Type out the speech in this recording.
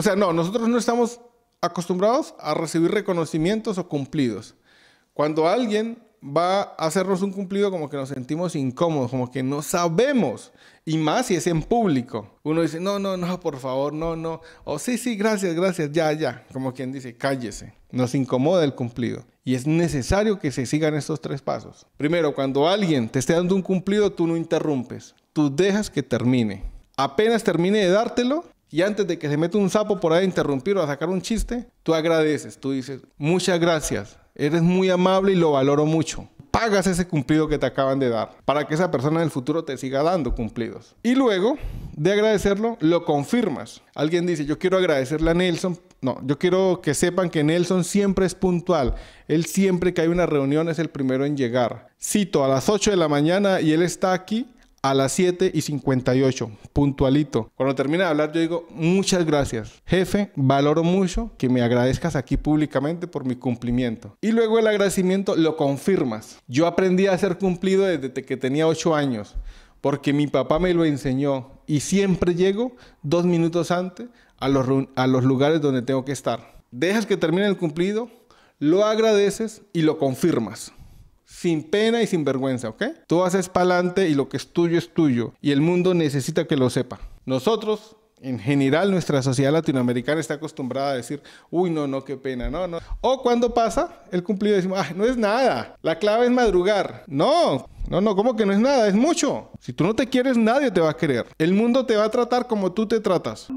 O sea, no, nosotros no estamos acostumbrados a recibir reconocimientos o cumplidos. Cuando alguien va a hacernos un cumplido como que nos sentimos incómodos, como que no sabemos, y más si es en público. Uno dice, no, no, no, por favor, no, no, o sí, sí, gracias, gracias, ya, ya, como quien dice, cállese, nos incomoda el cumplido. Y es necesario que se sigan estos tres pasos. Primero, cuando alguien te esté dando un cumplido, tú no interrumpes, tú dejas que termine. Apenas termine de dártelo, y antes de que se meta un sapo por ahí a interrumpir o a sacar un chiste, tú agradeces, tú dices, muchas gracias, eres muy amable y lo valoro mucho. Pagas ese cumplido que te acaban de dar para que esa persona en el futuro te siga dando cumplidos. Y luego de agradecerlo, lo confirmas. Alguien dice, yo quiero agradecerle a Nelson. No, yo quiero que sepan que Nelson siempre es puntual. Él siempre que hay una reunión es el primero en llegar. Cito a las 8 de la mañana y él está aquí a las 7 y 58, puntualito. Cuando termina de hablar, yo digo, muchas gracias. Jefe, valoro mucho que me agradezcas aquí públicamente por mi cumplimiento. Y luego el agradecimiento lo confirmas. Yo aprendí a ser cumplido desde que tenía 8 años, porque mi papá me lo enseñó y siempre llego dos minutos antes a los, a los lugares donde tengo que estar. Dejas que termine el cumplido, lo agradeces y lo confirmas sin pena y sin vergüenza, ¿ok? Tú haces pa'lante y lo que es tuyo es tuyo y el mundo necesita que lo sepa. Nosotros en general, nuestra sociedad latinoamericana está acostumbrada a decir, uy, no, no, qué pena, no, no. O cuando pasa el cumplido, decimos, ah, no es nada, la clave es madrugar. No, no, no, ¿cómo que no es nada? Es mucho. Si tú no te quieres, nadie te va a querer. El mundo te va a tratar como tú te tratas.